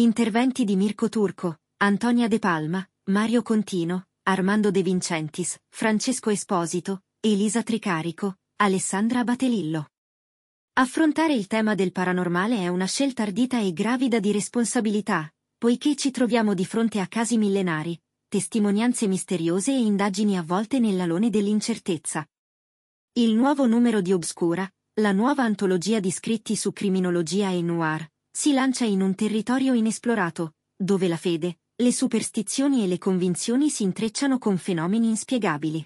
Interventi di Mirko Turco, Antonia De Palma, Mario Contino, Armando De Vincentis, Francesco Esposito, Elisa Tricarico, Alessandra Batelillo. Affrontare il tema del paranormale è una scelta ardita e gravida di responsabilità, poiché ci troviamo di fronte a casi millenari, testimonianze misteriose e indagini avvolte nell'alone dell'incertezza. Il nuovo numero di Obscura, la nuova antologia di scritti su criminologia e noir, si lancia in un territorio inesplorato, dove la fede, le superstizioni e le convinzioni si intrecciano con fenomeni inspiegabili.